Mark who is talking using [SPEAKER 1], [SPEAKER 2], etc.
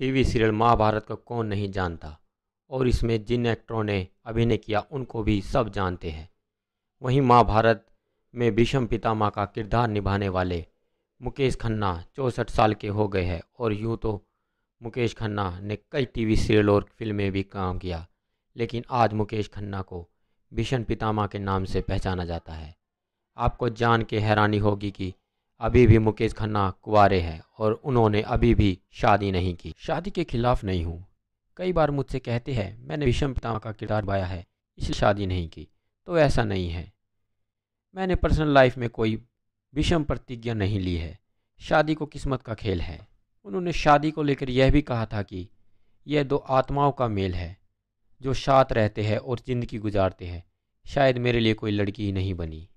[SPEAKER 1] TV serial Mahabharat को कौन नहीं जानता और इसमें जिन एक्टरों ने अभिनय किया उनको भी सब जानते हैं वहीं महाभारत में भीषम पितामह का किरदार निभाने वाले मुकेश खन्ना चौंसठ साल के हो गए हैं और यूँ तो मुकेश खन्ना ने कई टीवी सीरियल और फिल्में भी काम किया लेकिन आज मुकेश खन्ना को भीषण पितामा के नाम से पहचाना जाता है आपको जान के हैरानी होगी कि अभी भी मुकेश खन्ना कुंवारे हैं और उन्होंने अभी भी शादी नहीं की शादी के खिलाफ नहीं हूँ कई बार मुझसे कहते हैं मैंने विषम पिता का किरदार पाया है इसलिए शादी नहीं की तो ऐसा नहीं है मैंने पर्सनल लाइफ में कोई विषम प्रतिज्ञा नहीं ली है शादी को किस्मत का खेल है उन्होंने शादी को लेकर यह भी कहा था कि यह दो आत्माओं का मेल है जो साथ रहते हैं और ज़िंदगी गुजारते हैं शायद मेरे लिए कोई लड़की ही नहीं बनी